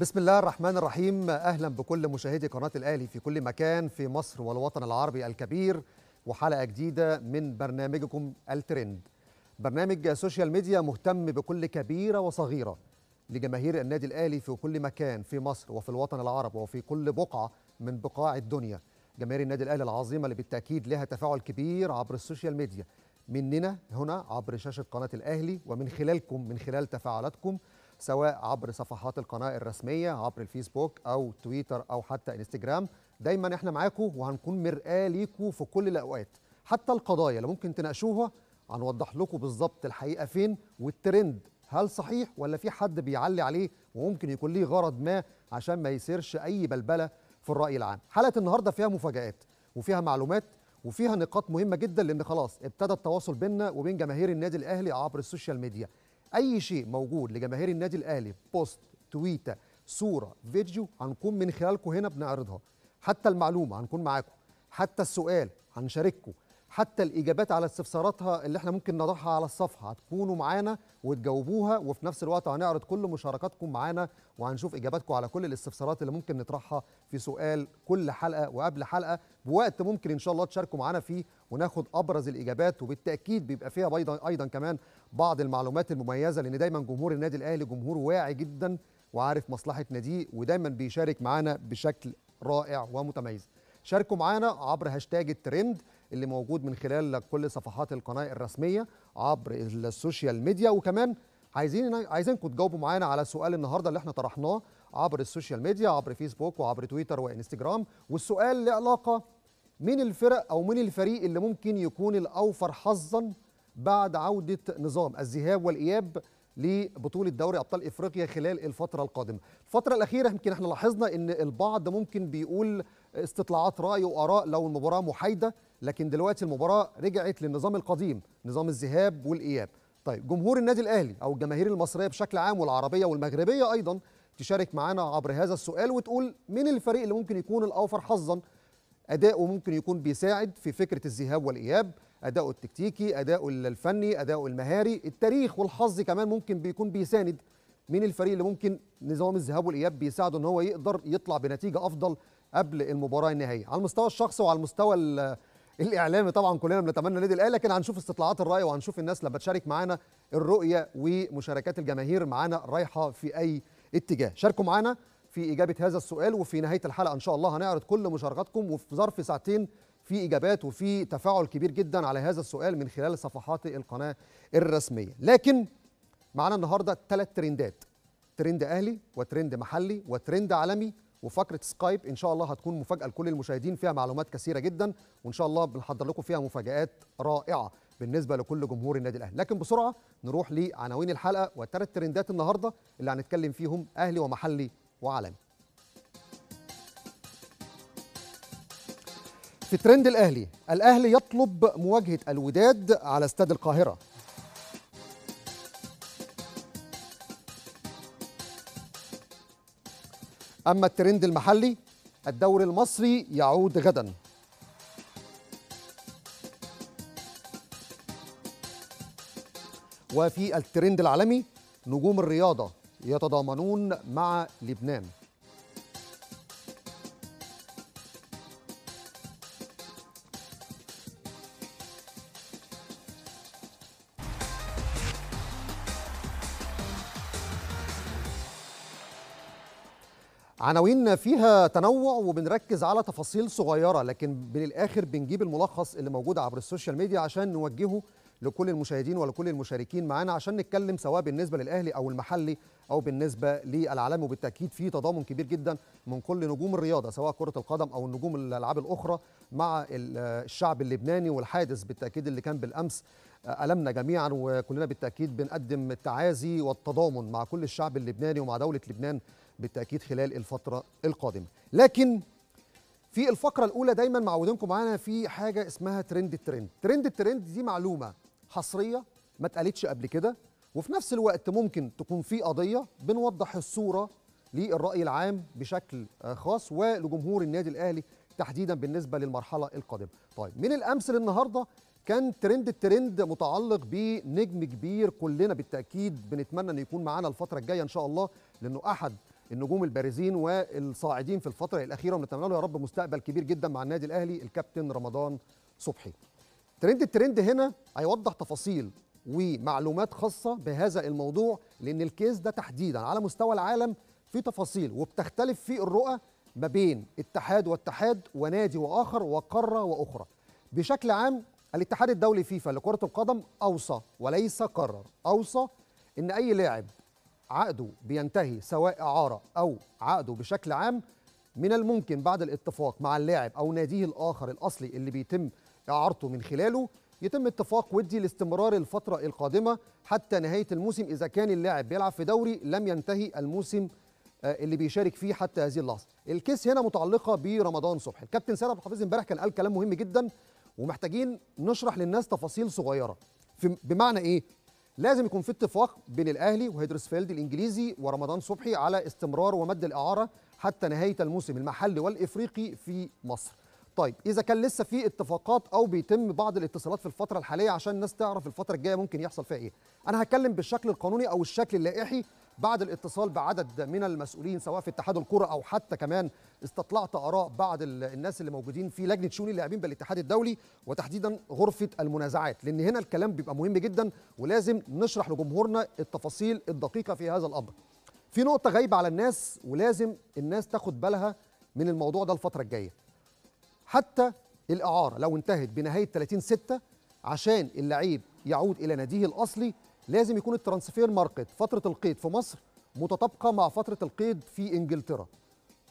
بسم الله الرحمن الرحيم اهلا بكل مشاهدي قناه الاهلي في كل مكان في مصر والوطن العربي الكبير وحلقه جديده من برنامجكم الترند برنامج سوشيال ميديا مهتم بكل كبيره وصغيره لجماهير النادي الاهلي في كل مكان في مصر وفي الوطن العربي وفي كل بقعه من بقاع الدنيا جماهير النادي الاهلي العظيمه اللي بالتاكيد لها تفاعل كبير عبر السوشيال ميديا مننا هنا عبر شاشه قناه الاهلي ومن خلالكم من خلال تفاعلاتكم سواء عبر صفحات القناه الرسميه عبر الفيسبوك او تويتر او حتى انستجرام دايما احنا معاكم وهنكون مرآه ليكم في كل الاوقات حتى القضايا اللي ممكن تناقشوها هنوضح لكم بالظبط الحقيقه فين والترند هل صحيح ولا في حد بيعلي عليه وممكن يكون ليه غرض ما عشان ما يصيرش اي بلبله في الراي العام حلقه النهارده فيها مفاجات وفيها معلومات وفيها نقاط مهمه جدا لان خلاص ابتدى التواصل بيننا وبين جماهير النادي الاهلي عبر السوشيال ميديا اي شيء موجود لجماهير النادي الاهلي بوست تويته صوره فيديو هنكون من خلالكم هنا بنعرضها حتى المعلومه هنكون معاكم حتى السؤال هنشارككم حتى الاجابات على استفساراتها اللي احنا ممكن نضعها على الصفحه هتكونوا معانا وتجاوبوها وفي نفس الوقت هنعرض كل مشاركاتكم معانا وهنشوف اجاباتكم على كل الاستفسارات اللي ممكن نطرحها في سؤال كل حلقه وقبل حلقه بوقت ممكن ان شاء الله تشاركوا معانا فيه وناخد ابرز الاجابات وبالتاكيد بيبقى فيها ايضا ايضا كمان بعض المعلومات المميزه لان دايما جمهور النادي الاهلي جمهور واعي جدا وعارف مصلحه ناديه ودايما بيشارك معانا بشكل رائع ومتميز شاركوا معانا عبر هاشتاج الترند اللي موجود من خلال كل صفحات القناه الرسميه عبر السوشيال ميديا وكمان عايزين عايزينكم تجاوبوا معانا على سؤال النهارده اللي احنا طرحناه عبر السوشيال ميديا عبر فيسبوك وعبر تويتر وانستجرام والسؤال له علاقه مين الفرق او مين الفريق اللي ممكن يكون الاوفر حظا بعد عوده نظام الذهاب والاياب لبطوله دوري ابطال افريقيا خلال الفتره القادمه الفتره الاخيره يمكن احنا لاحظنا ان البعض ممكن بيقول استطلاعات راي واراء لو المباراه محايده لكن دلوقتي المباراه رجعت للنظام القديم نظام الذهاب والاياب طيب جمهور النادي الاهلي او الجماهير المصريه بشكل عام والعربيه والمغربيه ايضا تشارك معانا عبر هذا السؤال وتقول مين الفريق اللي ممكن يكون الاوفر حظا اداؤه ممكن يكون بيساعد في فكره الذهاب والاياب اداؤه التكتيكي اداؤه الفني اداؤه المهاري التاريخ والحظ كمان ممكن بيكون بيساند مين الفريق اللي ممكن نظام الذهاب والاياب بيساعده ان هو يقدر يطلع بنتيجه افضل قبل المباراه النهائيه على المستوى الشخصي وعلى المستوى الاعلامي طبعا كلنا بنتمنى النادي الاهلي لكن هنشوف استطلاعات الراي وهنشوف الناس لما تشارك معانا الرؤيه ومشاركات الجماهير معانا رايحه في اي اتجاه شاركوا معانا في اجابه هذا السؤال وفي نهايه الحلقه ان شاء الله هنعرض كل مشاركاتكم وفي ظرف ساعتين في اجابات وفي تفاعل كبير جدا على هذا السؤال من خلال صفحات القناه الرسميه لكن معانا النهارده ثلاث ترندات ترند اهلي وترند محلي وترند عالمي وفقره سكايب ان شاء الله هتكون مفاجاه لكل المشاهدين فيها معلومات كثيره جدا وان شاء الله بنحضر لكم فيها مفاجات رائعه بالنسبه لكل جمهور النادي الاهلي لكن بسرعه نروح لعناوين الحلقه والثلاث ترندات النهارده اللي هنتكلم فيهم اهلي ومحلي وعالمي في ترند الاهلي الاهلي يطلب مواجهه الوداد على استاد القاهره أما الترند المحلي الدوري المصري يعود غدا وفي الترند العالمي نجوم الرياضة يتضامنون مع لبنان عناوين فيها تنوع وبنركز على تفاصيل صغيره لكن بالاخر بنجيب الملخص اللي موجود عبر السوشيال ميديا عشان نوجهه لكل المشاهدين ولكل المشاركين معانا عشان نتكلم سواء بالنسبه للاهلي او المحلي او بالنسبه للعالمي وبالتاكيد في تضامن كبير جدا من كل نجوم الرياضه سواء كره القدم او النجوم الالعاب الاخرى مع الشعب اللبناني والحادث بالتاكيد اللي كان بالامس ألمنا جميعا وكلنا بالتأكيد بنقدم التعازي والتضامن مع كل الشعب اللبناني ومع دولة لبنان بالتاكيد خلال الفتره القادمه لكن في الفقره الاولى دايما معودينكم معانا في حاجه اسمها ترند الترند ترند الترند دي معلومه حصريه ما اتقالتش قبل كده وفي نفس الوقت ممكن تكون في قضيه بنوضح الصوره للراي العام بشكل خاص ولجمهور النادي الاهلي تحديدا بالنسبه للمرحله القادمه طيب من الامس للنهارده كان ترند الترند متعلق بنجم كبير كلنا بالتاكيد بنتمنى انه يكون معانا الفتره الجايه ان شاء الله لانه احد النجوم البارزين والصاعدين في الفتره الاخيره ونتمنى له يا رب مستقبل كبير جدا مع النادي الاهلي الكابتن رمضان صبحي ترند الترند هنا هيوضح تفاصيل ومعلومات خاصه بهذا الموضوع لان الكيس ده تحديدا على مستوى العالم في تفاصيل وبتختلف في الرؤى ما بين اتحاد واتحاد ونادي واخر وقاره واخرى بشكل عام الاتحاد الدولي فيفا لكره القدم اوصى وليس قرر اوصى ان اي لاعب عقده بينتهي سواء إعارة أو عقده بشكل عام من الممكن بعد الاتفاق مع اللاعب أو ناديه الآخر الأصلي اللي بيتم إعارته من خلاله يتم اتفاق ودي لاستمرار الفترة القادمة حتى نهاية الموسم إذا كان اللاعب بيلعب في دوري لم ينتهي الموسم آه، اللي بيشارك فيه حتى هذه اللحظة الكيس هنا متعلقة برمضان صبحي الكابتن سيد عبد الحفيظ امبارح كان قال كلام مهم جدا ومحتاجين نشرح للناس تفاصيل صغيرة بمعنى إيه؟ لازم يكون في اتفاق بين الاهلي وهيدرسفيلد الانجليزي ورمضان صبحي على استمرار ومد الاعاره حتى نهايه الموسم المحلي والافريقي في مصر. طيب اذا كان لسه في اتفاقات او بيتم بعض الاتصالات في الفتره الحاليه عشان الناس تعرف الفتره الجايه ممكن يحصل فيها ايه. انا هتكلم بالشكل القانوني او الشكل اللائحي بعد الاتصال بعدد من المسؤولين سواء في اتحاد الكره او حتى كمان استطلعت اراء بعض الناس اللي موجودين في لجنه شؤون اللاعبين بالاتحاد الدولي وتحديدا غرفه المنازعات لان هنا الكلام بيبقى مهم جدا ولازم نشرح لجمهورنا التفاصيل الدقيقه في هذا الامر. في نقطه غايبه على الناس ولازم الناس تاخد بالها من الموضوع ده الفتره الجايه. حتى الاعاره لو انتهت بنهايه 30 6 عشان اللعيب يعود الى ناديه الاصلي لازم يكون الترانسفير ماركت فتره القيد في مصر متطابقه مع فتره القيد في انجلترا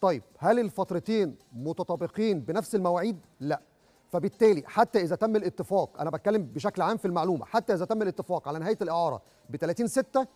طيب هل الفترتين متطابقين بنفس المواعيد لا فبالتالي حتى اذا تم الاتفاق انا بتكلم بشكل عام في المعلومه حتى اذا تم الاتفاق على نهايه الاعاره ب 30 6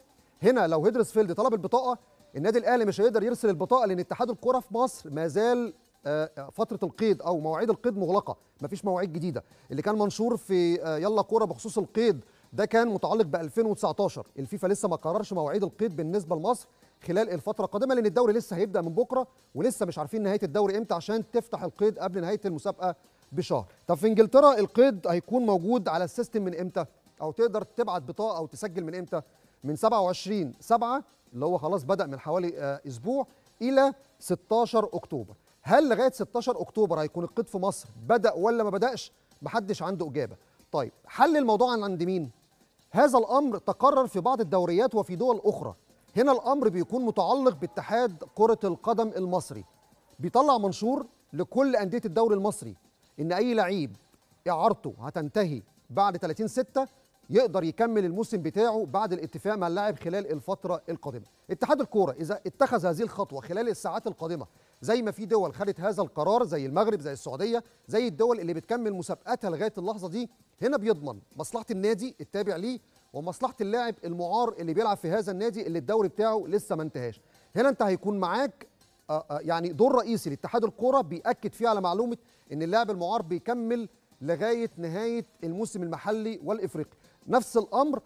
هنا لو فيلد طلب البطاقه النادي الاهلي مش هيقدر يرسل البطاقه لان اتحاد الكره في مصر ما زال آه، آه، فتره القيد او مواعيد القيد مغلقه مفيش مواعيد جديده اللي كان منشور في آه، يلا كوره بخصوص القيد ده كان متعلق ب 2019 الفيفا لسه ما قررش مواعيد القيد بالنسبه لمصر خلال الفتره القادمه لان الدوري لسه هيبدا من بكره ولسه مش عارفين نهايه الدوري امتى عشان تفتح القيد قبل نهايه المسابقه بشهر طب في انجلترا القيد هيكون موجود على السيستم من امتى او تقدر تبعت بطاقه او تسجل من امتى من 27 7 اللي هو خلاص بدا من حوالي آه، اسبوع الى 16 اكتوبر هل لغايه 16 اكتوبر هيكون القيد في مصر بدا ولا ما بداش محدش عنده اجابه طيب حل الموضوع عند مين هذا الأمر تقرر في بعض الدوريات وفي دول أخرى هنا الأمر بيكون متعلق باتحاد كرة القدم المصري بيطلع منشور لكل أندية الدوري المصري إن أي لعيب إعارته هتنتهي بعد 30 6 يقدر يكمل الموسم بتاعه بعد الاتفاق مع اللاعب خلال الفتره القادمه اتحاد الكوره اذا اتخذ هذه الخطوه خلال الساعات القادمه زي ما في دول خدت هذا القرار زي المغرب زي السعوديه زي الدول اللي بتكمل مسابقاتها لغايه اللحظه دي هنا بيضمن مصلحه النادي التابع ليه ومصلحه اللاعب المعار اللي بيلعب في هذا النادي اللي الدوري بتاعه لسه ما انتهاش هنا انت هيكون معاك آه، آه، يعني دور رئيسي لاتحاد الكوره بياكد فيه على معلومه ان اللاعب المعار بيكمل لغايه نهايه الموسم المحلي والافريقي نفس الامر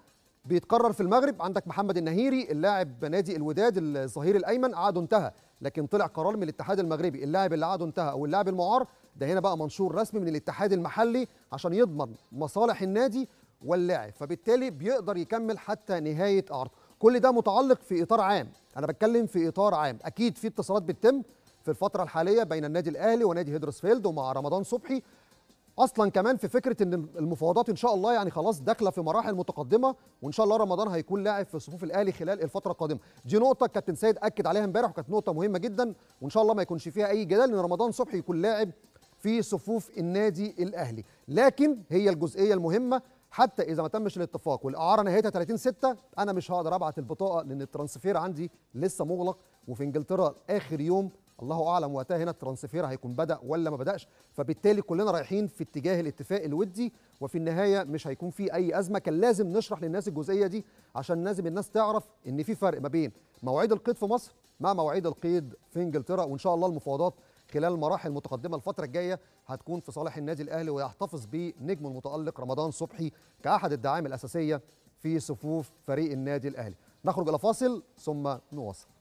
بيتكرر في المغرب عندك محمد النهيري اللاعب نادي الوداد الظهير الايمن قعده انتهى لكن طلع قرار من الاتحاد المغربي اللاعب اللي قعده انتهى او اللاعب المعار ده هنا بقى منشور رسمي من الاتحاد المحلي عشان يضمن مصالح النادي واللاعب فبالتالي بيقدر يكمل حتى نهايه عرضه كل ده متعلق في اطار عام انا بتكلم في اطار عام اكيد في اتصالات بتتم في الفتره الحاليه بين النادي الاهلي ونادي هيدروسفيلد ومع رمضان صبحي اصلا كمان في فكره ان المفاوضات ان شاء الله يعني خلاص داخله في مراحل متقدمه وان شاء الله رمضان هيكون لاعب في صفوف الاهلي خلال الفتره القادمه دي نقطه كابتن سيد اكد عليها امبارح وكانت نقطه مهمه جدا وان شاء الله ما يكونش فيها اي جدال ان رمضان صبحي يكون لاعب في صفوف النادي الاهلي لكن هي الجزئيه المهمه حتى اذا ما تمش الاتفاق والاعاره نهايتها 30 6 انا مش هقدر ابعت البطاقه لان الترانسفير عندي لسه مغلق وفي انجلترا اخر يوم الله اعلم وقتها هنا الترانسفير هيكون بدا ولا ما بداش فبالتالي كلنا رايحين في اتجاه الاتفاق الودي وفي النهايه مش هيكون في اي ازمه كان لازم نشرح للناس الجزئيه دي عشان لازم الناس تعرف ان في فرق ما بين مواعيد القيد في مصر مع مواعيد القيد في انجلترا وان شاء الله المفاوضات خلال المراحل المتقدمه الفتره الجايه هتكون في صالح النادي الاهلي ويحتفظ به نجم المتالق رمضان صبحي كاحد الدعائم الاساسيه في صفوف فريق النادي الاهلي نخرج الى فاصل ثم نواصل